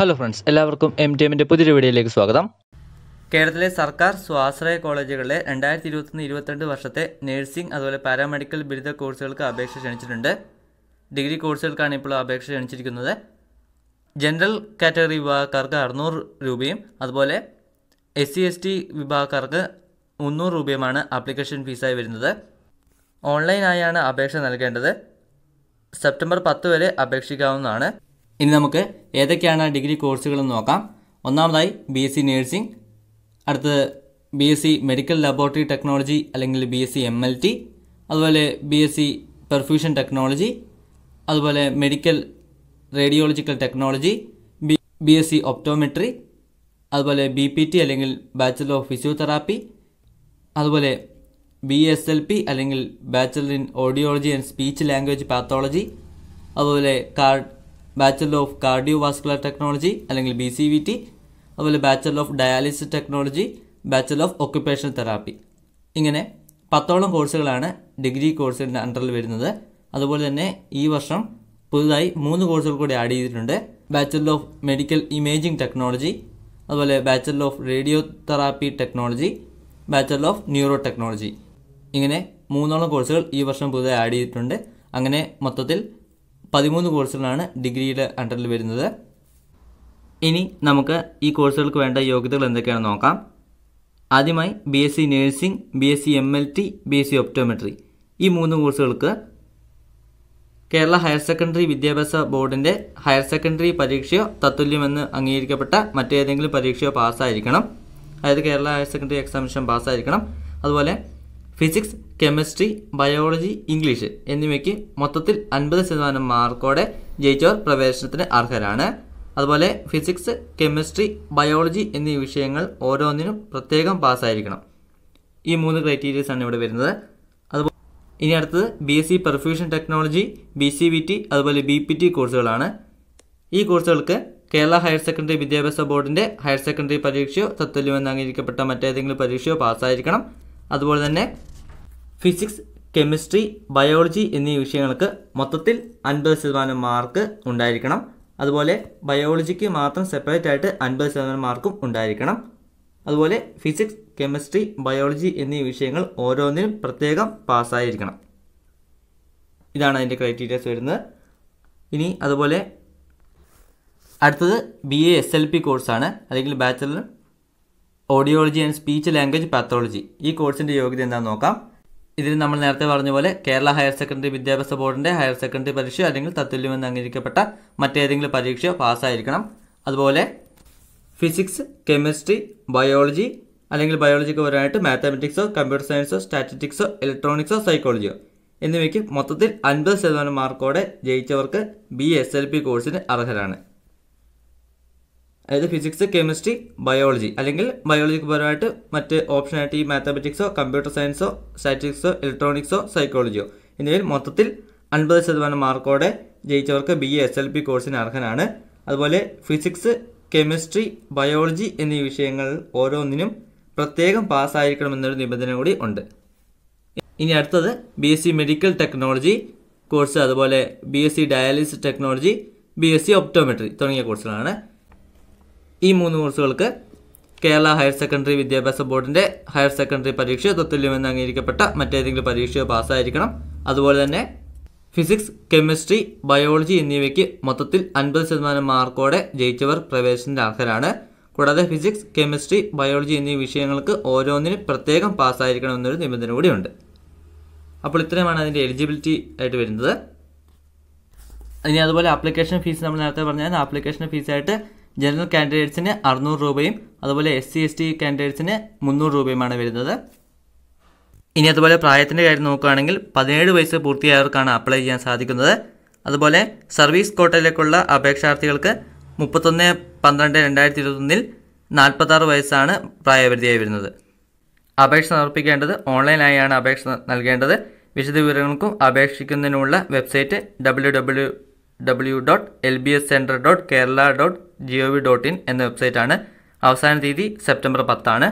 hello friends എല്ലാവർക്കും M T എമ്മിൻ്റെ പുതിയൊരു വീഡിയോയിലേക്ക് സ്വാഗതം കേരളത്തിലെ സർക്കാർ സ്വാശ്രയ കോളേജുകളിലെ രണ്ടായിരത്തി ഇരുപത്തൊന്ന് ഇരുപത്തിരണ്ട് വർഷത്തെ നഴ്സിംഗ് അതുപോലെ പാരാമെഡിക്കൽ ബിരുദ കോഴ്സുകൾക്ക് അപേക്ഷ ക്ഷണിച്ചിട്ടുണ്ട് ഡിഗ്രി കോഴ്സുകൾക്കാണ് ഇപ്പോൾ അപേക്ഷ ക്ഷണിച്ചിരിക്കുന്നത് ജനറൽ കാറ്റഗറി വിഭാഗക്കാർക്ക് അറുന്നൂറ് രൂപയും അതുപോലെ എസ് സി എസ് ടി വിഭാഗക്കാർക്ക് മുന്നൂറ് രൂപയുമാണ് ആപ്ലിക്കേഷൻ ഫീസായി വരുന്നത് ഓൺലൈനായാണ് അപേക്ഷ നൽകേണ്ടത് സെപ്റ്റംബർ പത്ത് വരെ അപേക്ഷിക്കാവുന്നതാണ് ഇനി നമുക്ക് ഏതൊക്കെയാണ് ഡിഗ്രി കോഴ്സുകളെന്ന് നോക്കാം ഒന്നാമതായി ബി എസ് സി നേഴ്സിംഗ് അടുത്തത് B S C medical laboratory technology അല്ലെങ്കിൽ B S C M L T അതുപോലെ B S C perfusion technology അതുപോലെ medical radiological technology B B S C optometry അതുപോലെ ബി പി ടി അല്ലെങ്കിൽ bachelor of physiotherapy അതുപോലെ B S L P അല്ലെങ്കിൽ bachelor in audiology and speech language pathology അതുപോലെ card bachelor of cardio vascular technology അല്ലെങ്കിൽ B C V T അതുപോലെ bachelor of dialysis technology bachelor of occupational therapy ഇങ്ങനെ പത്തോളം കോഴ്സുകളാണ് degree കോഴ്സിൻ്റെ അണ്ടറിൽ വരുന്നത് അതുപോലെ തന്നെ ഈ വർഷം പുതുതായി മൂന്ന് കോഴ്സുകൾ കൂടി ആഡ് ചെയ്തിട്ടുണ്ട് bachelor of medical imaging technology അതുപോലെ bachelor of radio therapy technology bachelor of neuro technology ഇങ്ങനെ മൂന്നോളം കോഴ്സുകൾ ഈ വർഷം പുതുതായി ആഡ് ചെയ്തിട്ടുണ്ട് അങ്ങനെ മൊത്തത്തിൽ പതിമൂന്ന് കോഴ്സുകളാണ് ഡിഗ്രിയുടെ അണ്ടറിൽ വരുന്നത് ഇനി നമുക്ക് ഈ കോഴ്സുകൾക്ക് വേണ്ട യോഗ്യതകൾ എന്തൊക്കെയാണെന്ന് നോക്കാം ആദ്യമായി B S C nursing B S C M L T B S C optometry ഈ മൂന്ന് കോഴ്സുകൾക്ക് കേരള ഹയർ സെക്കൻഡറി വിദ്യാഭ്യാസ ബോർഡിൻ്റെ ഹയർ സെക്കൻഡറി പരീക്ഷയോ തത്തുല്യമെന്ന് അംഗീകരിക്കപ്പെട്ട മറ്റേതെങ്കിലും പരീക്ഷയോ പാസ്സായിരിക്കണം അതായത് കേരള ഹയർ സെക്കൻഡറി എക്സാമിനേഷൻ പാസ്സായിരിക്കണം അതുപോലെ ഫിസിക്സ് കെമിസ്ട്രി ബയോളജി ഇംഗ്ലീഷ് എന്നിവയ്ക്ക് മൊത്തത്തിൽ അൻപത് ശതമാനം മാർക്കോടെ ജയിച്ചവർ പ്രവേശനത്തിന് അർഹരാണ് അതുപോലെ ഫിസിക്സ് കെമിസ്ട്രി ബയോളജി എന്നീ വിഷയങ്ങൾ ഓരോന്നിനും പ്രത്യേകം പാസ്സായിരിക്കണം ഈ മൂന്ന് ക്രൈറ്റീരിയസ് ആണ് ഇവിടെ വരുന്നത് അതുപോലെ ഇനി അടുത്തത് B S C perfusion technology B C B T അതുപോലെ ബി പി ടി കോഴ്സുകളാണ് ഈ കോഴ്സുകൾക്ക് കേരള ഹയർ സെക്കൻഡറി വിദ്യാഭ്യാസ ബോർഡിൻ്റെ ഹയർ സെക്കൻഡറി പരീക്ഷയോ തത്തുല്യമെന്ന് അംഗീകരിക്കപ്പെട്ട മറ്റേതെങ്കിലും പരീക്ഷയോ പാസ്സായിരിക്കണം അതുപോലെ തന്നെ ഫിസിക്സ് കെമിസ്ട്രി ബയോളജി എന്നീ വിഷയങ്ങൾക്ക് മൊത്തത്തിൽ അൻപത് ശതമാനം മാർക്ക് ഉണ്ടായിരിക്കണം അതുപോലെ ബയോളജിക്ക് മാത്രം സെപ്പറേറ്റ് ആയിട്ട് അൻപത് ശതമാനം മാർക്കും ഉണ്ടായിരിക്കണം അതുപോലെ ഫിസിക്സ് കെമിസ്ട്രി ബയോളജി എന്നീ വിഷയങ്ങൾ ഓരോന്നിനും പ്രത്യേകം പാസ്സായിരിക്കണം ഇതാണ് അതിൻ്റെ ക്രൈറ്റീരിയാസ് വരുന്നത് ഇനി അതുപോലെ അടുത്തത് B A S L P കോഴ്സാണ് അല്ലെങ്കിൽ bachelor audiology and speech language pathology ഈ കോഴ്സിൻ്റെ യോഗ്യത എന്താണെന്ന് നോക്കാം ഇതിൽ നമ്മൾ നേരത്തെ പറഞ്ഞ പോലെ കേരള ഹയർ സെക്കൻഡറി വിദ്യാഭ്യാസ ബോർഡിൻ്റെ ഹയർ സെക്കൻഡറി പരീക്ഷ അല്ലെങ്കിൽ തത്തുല്യമെന്ന് അംഗീകരിക്കപ്പെട്ട മറ്റേതെങ്കിലും പരീക്ഷയോ പാസ്സായിരിക്കണം അതുപോലെ ഫിസിക്സ് കെമിസ്ട്രി ബയോളജി അല്ലെങ്കിൽ ബയോളജിക്ക് പരമായിട്ട് മാത്തമെറ്റിക്സോ കമ്പ്യൂട്ടർ സയൻസോ സ്റ്റാറ്റിറ്റിക്സോ ഇലക്ട്രോണിക്സോ സൈക്കോളജിയോ എന്നിവയ്ക്ക് മൊത്തത്തിൽ അൻപത് ശതമാനം മാർക്കോടെ ജയിച്ചവർക്ക് ബി എസ് എൽ പി കോഴ്സിന് അർഹരാണ് അതായത് ഫിസിക്സ് കെമിസ്ട്രി ബയോളജി അല്ലെങ്കിൽ ബയോളജിക്ക് പരമായിട്ട് മറ്റ് ഓപ്ഷനായിട്ട് ഈ മാത്തമെറ്റിക്സോ കമ്പ്യൂട്ടർ സയൻസോ സ്റ്റാറ്റിക്സോ ഇലക്ട്രോണിക്സോ സൈക്കോളജിയോ എന്നിവയിൽ മൊത്തത്തിൽ അൻപത് ശതമാനം മാർക്കോടെ ജയിച്ചവർക്ക് ബി എസ് എൽ പി കോഴ്സിന് അർഹനാണ് അതുപോലെ ഫിസിക്സ് കെമിസ്ട്രി ബയോളജി എന്നീ വിഷയങ്ങൾ ഓരോന്നിനും പ്രത്യേകം പാസ്സായിരിക്കണമെന്നൊരു നിബന്ധന കൂടി ഉണ്ട് ഇനി അടുത്തത് B S C medical technology course അതുപോലെ B S C dialysis technology B S C optometry തുടങ്ങിയ കോഴ്സുകളാണ് ഈ മൂന്ന് കോഴ്സുകൾക്ക് കേരള ഹയർ സെക്കൻഡറി വിദ്യാഭ്യാസ ബോർഡിൻ്റെ ഹയർ സെക്കൻഡറി പരീക്ഷയോ തത്തുല്യമെന്ന് അംഗീകരിക്കപ്പെട്ട മറ്റേതെങ്കിലും പരീക്ഷയോ പാസ്സായിരിക്കണം അതുപോലെ തന്നെ ഫിസിക്സ് കെമിസ്ട്രി ബയോളജി എന്നിവയ്ക്ക് മൊത്തത്തിൽ അൻപത് ശതമാനം മാർക്കോടെ ജയിച്ചവർ പ്രവേശനത്തിൻ്റെ അർഹരാണ് കൂടാതെ ഫിസിക്സ് കെമിസ്ട്രി ബയോളജി എന്നീ വിഷയങ്ങൾക്ക് ഓരോന്നിനും പ്രത്യേകം പാസ്സായിരിക്കണം എന്നൊരു നിബന്ധന കൂടിയുണ്ട് അപ്പോൾ ഇത്രയുമാണ് അതിൻ്റെ എലിജിബിലിറ്റി ആയിട്ട് വരുന്നത് ഇനി അതുപോലെ ആപ്ലിക്കേഷൻ ഫീസ് നമ്മൾ നേരത്തെ പറഞ്ഞാൽ ആപ്ലിക്കേഷൻ ഫീസായിട്ട് ജനറൽ കാൻഡിഡേറ്റ്സിന് അറുന്നൂറ് രൂപയും അതുപോലെ എസ് സി എസ് ടി കാൻഡിഡേറ്റ്സിന് മുന്നൂറ് രൂപയുമാണ് വരുന്നത് ഇനി അതുപോലെ പ്രായത്തിൻ്റെ കാര്യം നോക്കുകയാണെങ്കിൽ പതിനേഴ് വയസ്സ് പൂർത്തിയായവർക്കാണ് അപ്ലൈ ചെയ്യാൻ സാധിക്കുന്നത് അതുപോലെ സർവീസ് കോട്ടയിലേക്കുള്ള അപേക്ഷാർത്ഥികൾക്ക് മുപ്പത്തൊന്ന് പന്ത്രണ്ട് രണ്ടായിരത്തി ഇരുപത്തൊന്നിൽ നാൽപ്പത്താറ് വയസ്സാണ് പ്രായപരിധിയായി വരുന്നത് അപേക്ഷ സമർപ്പിക്കേണ്ടത് ഓൺലൈനായാണ് അപേക്ഷ നൽകേണ്ടത് വിശദവിവരങ്ങൾക്കും അപേക്ഷിക്കുന്നതിനുള്ള website W W dot L B S centre dot Kerala dot G O V dot in എന്ന വെബ്സൈറ്റാണ് അവസാന തീയതി സെപ്റ്റംബർ പത്താണ്